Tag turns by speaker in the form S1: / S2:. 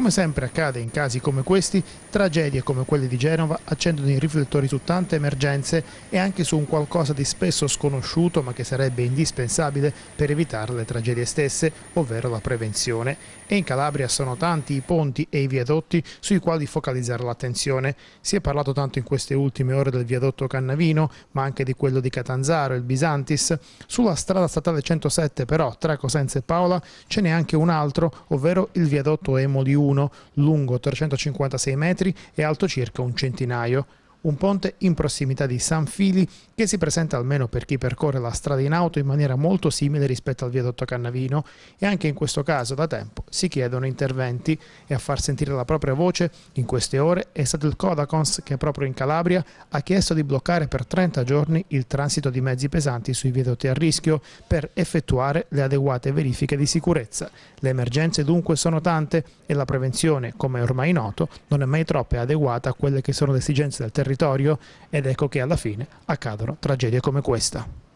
S1: Come sempre accade in casi come questi, tragedie come quelle di Genova accendono i riflettori su tante emergenze e anche su un qualcosa di spesso sconosciuto ma che sarebbe indispensabile per evitare le tragedie stesse, ovvero la prevenzione. E in Calabria sono tanti i ponti e i viadotti sui quali focalizzare l'attenzione. Si è parlato tanto in queste ultime ore del viadotto Cannavino, ma anche di quello di Catanzaro, il Bisantis. Sulla strada statale 107 però, tra Cosenza e Paola, ce n'è anche un altro, ovvero il viadotto Emoli 1 1, lungo 356 metri e alto circa un centinaio un ponte in prossimità di San Fili che si presenta almeno per chi percorre la strada in auto in maniera molto simile rispetto al viadotto Cannavino e anche in questo caso da tempo si chiedono interventi e a far sentire la propria voce in queste ore è stato il Codacons che proprio in Calabria ha chiesto di bloccare per 30 giorni il transito di mezzi pesanti sui viadotti a rischio per effettuare le adeguate verifiche di sicurezza. Le emergenze dunque sono tante e la prevenzione, come è ormai noto, non è mai troppo adeguata a quelle che sono le esigenze del territorio territorio ed ecco che alla fine accadono tragedie come questa.